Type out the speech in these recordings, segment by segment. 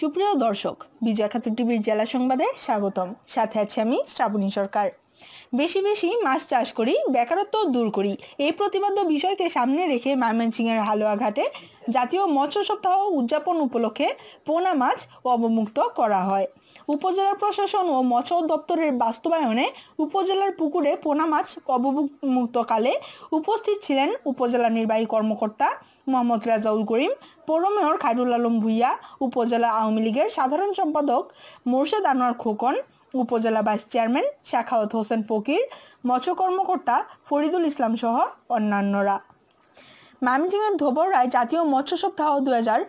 সুপ্রিয় দর্শক বিজয় খাতুন টিভির জেলা সংবাদে স্বাগতম সাথে আছি আমি শ্রাবণী সরকার বেশি বেশি মাছ চাষ করি বেকারত্ব দূর করি এই প্রতিবাদ্য বিষয়কে সামনে রেখে ময়মনসিংহের হালুয়াঘাটে জাতীয় মৎস্য সপ্তাহ উদযাপন উপলক্ষে পোনা মাছ অবমুক্ত করা হয় উপজেলা প্রশাসন ও মৎস্য দপ্তরের বাস্তবায়নে উপজেলার পুকুরে পোনা মাছ অবমুক্তকালে উপস্থিত ছিলেন উপজেলা নির্বাহী কর্মকর্তা মোহাম্মদ রাজাউল করিম পৌর মেয়র খায়রুল আলম ভুইয়া উপজেলা আওয়ামী লীগের সাধারণ সম্পাদক মোর্শেদ আনোয়ার খোকন উপজেলা ভাইস চেয়ারম্যান শাখাওয়াত হোসেন ফকির মৎস্য কর্মকর্তা ফরিদুল ইসলাম সহ অন্যান্যরা ম্যামজিংয়ের ধোবরায় জাতীয় মৎস্য সপ্তাহ দু হাজার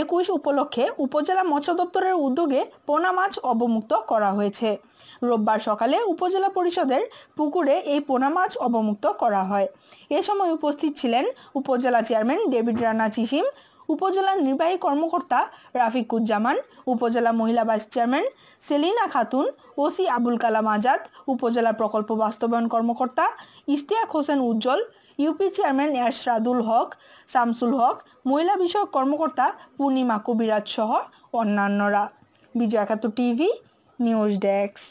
একুশ উপলক্ষে উপজেলা মৎস্য দপ্তরের উদ্যোগে পোনা মাছ অবমুক্ত করা হয়েছে রোববার সকালে উপজেলা পরিষদের পুকুরে এই পোনা মাছ অবমুক্ত করা হয় এ সময় উপস্থিত ছিলেন উপজেলা চেয়ারম্যান ডেভিড রানা চিসিম উপজেলার নির্বাহী কর্মকর্তা রাফিকুজ্জামান উপজেলা মহিলা vice chairman Selina Khatun OC Abul Kalam Azad উপজেলা প্রকল্প বাস্তবায়ন কর্মকর্তা ইশতিয়াক হোসেন উজ্জ্বল ইউপি চেয়ারম্যান এশরাদুল হক শামসুল হক মহিলা বিষয়ক কর্মকর্তা পূর্ণিমা কবিরাজ সহ অন্যান্যরা বিজয় খাতু টিভি নিউজ ডেস্ক